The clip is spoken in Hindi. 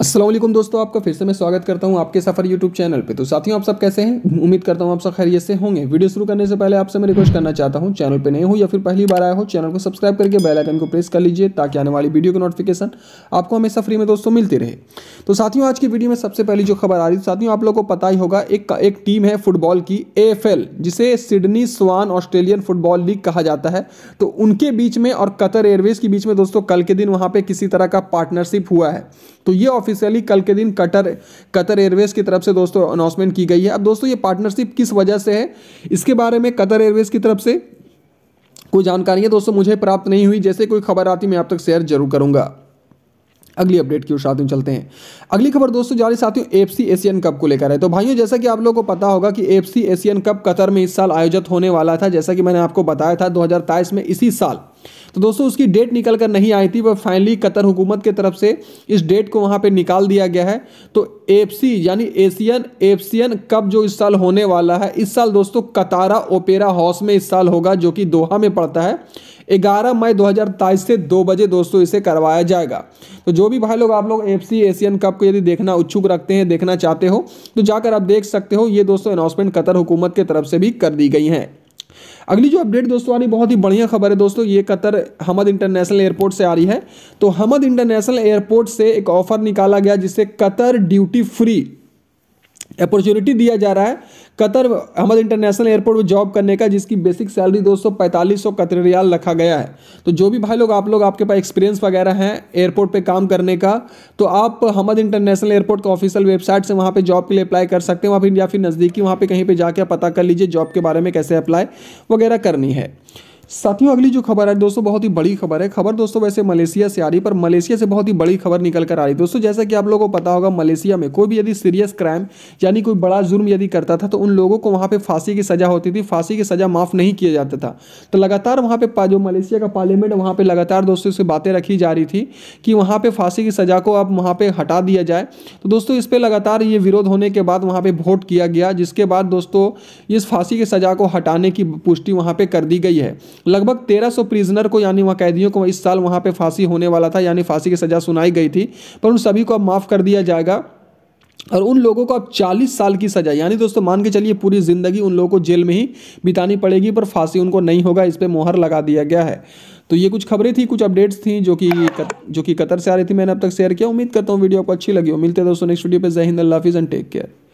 असलम दोस्तों आपका फिर से मैं स्वागत करता हूं आपके सफ़र यूट्यूब चैनल पे तो साथियों आप सब कैसे हैं उम्मीद करता हूं आप सब खैरियत से होंगे वीडियो शुरू करने से पहले आपसे मैं रिक्वेस्ट करना चाहता हूं चैनल पे नए हो या फिर पहली बार आया हो चैनल को सब्सक्राइब करके बेल आइकन को प्रेस कर लीजिए ताकि आने वाली वीडियो की नोटिफिकेशन आपको हमेशा फ्री में दोस्तों मिलती रहे तो साथियों आज की वीडियो में सबसे पहली जो खबर आ रही है साथियों आप लोग को पता ही होगा एक एक टीम है फुटबॉल की ए जिसे Sydney swan Australian football league कहा जाता है तो उनके बीच में और कतर एयरवेज के बीच में दोस्तों कल के दिन वहाँ पर किसी तरह का पार्टनरशिप हुआ है तो ये ऑफिशियली कल के दिन कटर कतर एयरवेज की तरफ से दोस्तों अनाउंसमेंट की गई है अब दोस्तों ये पार्टनरशिप किस वजह से है इसके बारे में कतर एयरवेज की तरफ से कोई जानकारी है दोस्तों मुझे प्राप्त नहीं हुई जैसे कोई खबर आती मैं आप तक शेयर जरूर करूंगा अगली अपडेट की ओर साथियों चलते हैं अगली खबर दोस्तों जारी साथियों एफसी एशियन कप को लेकर है तो भाइयों जैसा कि आप लोगों को पता होगा कि एफसी एशियन कप कतर में इस साल आयोजित होने वाला था जैसा कि मैंने आपको बताया था दो में इसी साल तो दोस्तों उसकी डेट निकल कर नहीं आई थी पर फाइनली कतर हुकूमत के तरफ से इस डेट को वहाँ पे निकाल दिया गया है तो एफसी यानी एशियन एफसीएन कप जो इस साल होने वाला है इस साल दोस्तों कतारा ओपेरा हाउस में इस साल होगा जो कि दोहा में पड़ता है 11 मई 2023 से 2 बजे दोस्तों इसे करवाया जाएगा तो जो भी भाई लोग आप लोग एफ एशियन कप को यदि देखना उत्सुक रखते हैं देखना चाहते हो तो जाकर आप देख सकते हो ये दोस्तों अनाउंसमेंट कतर हुकूमत की तरफ से भी कर दी गई हैं अगली जो अपडेट दोस्तों आ रही बहुत ही बढ़िया खबर है दोस्तों ये कतर हमद इंटरनेशनल एयरपोर्ट से आ रही है तो हमद इंटरनेशनल एयरपोर्ट से एक ऑफर निकाला गया जिसे कतर ड्यूटी फ्री अपॉर्चुनिटी दिया जा रहा है कतर अहमद इंटरनेशनल एयरपोर्ट में जॉब करने का जिसकी बेसिक सैलरी दो सौ पैंतालीस सौ कतर रियाल रखा गया है तो जो भी भाई लोग आप लोग आपके पास एक्सपीरियंस वगैरह हैं एयरपोर्ट पे काम करने का तो आप हमद इंटरनेशनल एयरपोर्ट का ऑफिशियल वेबसाइट से वहाँ पे जॉब के लिए अप्लाई कर सकते हैं वहाँ फिर या फिर नज़दीकी वहाँ पर कहीं पर जाकर पता कर लीजिए जॉब के बारे में कैसे अप्लाई वगैरह करनी है साथियों अगली जो खबर है दोस्तों बहुत ही बड़ी खबर है खबर दोस्तों वैसे मलेशिया से आ रही पर मलेशिया से बहुत ही बड़ी खबर निकल कर आ रही दोस्तों जैसा कि आप लोगों को पता होगा मलेशिया में कोई भी यदि सीरियस क्राइम यानी कोई बड़ा जुर्म यदि करता था तो उन लोगों को वहाँ पर फांसी की सजा होती थी फांसी की सजा माफ नहीं किया जाता था तो लगातार वहाँ पर जो मलेशिया का पार्लियामेंट है वहाँ पर लगातार दोस्तों से बातें रखी जा रही थी कि वहाँ पर फांसी की सजा को अब वहाँ पर हटा दिया जाए तो दोस्तों इस पर लगातार ये विरोध होने के बाद वहाँ पर वोट किया गया जिसके बाद दोस्तों इस फांसी की सजा को हटाने की पुष्टि वहाँ पर कर दी गई है लगभग 1300 प्रिजनर को यानी वहाँ कैदियों को इस साल वहाँ पे फांसी होने वाला था यानी फांसी की सज़ा सुनाई गई थी पर उन सभी को अब माफ़ कर दिया जाएगा और उन लोगों को अब 40 साल की सज़ा यानी दोस्तों मान के चलिए पूरी ज़िंदगी उन लोगों को जेल में ही बितानी पड़ेगी पर फांसी उनको नहीं होगा इस पर मोहर लगा दिया गया है तो ये कुछ खबरें थी कुछ अपडेट्स थी जो कि जो कि कतर से आ रही थी मैंने अब तक शेयर किया उम्मीद करता हूँ वीडियो आपको अच्छी लगी हो मिलते दोस्तों नेक्स्ट वीडियो पर जय हिंद हाफिज़ एंड टेक केयर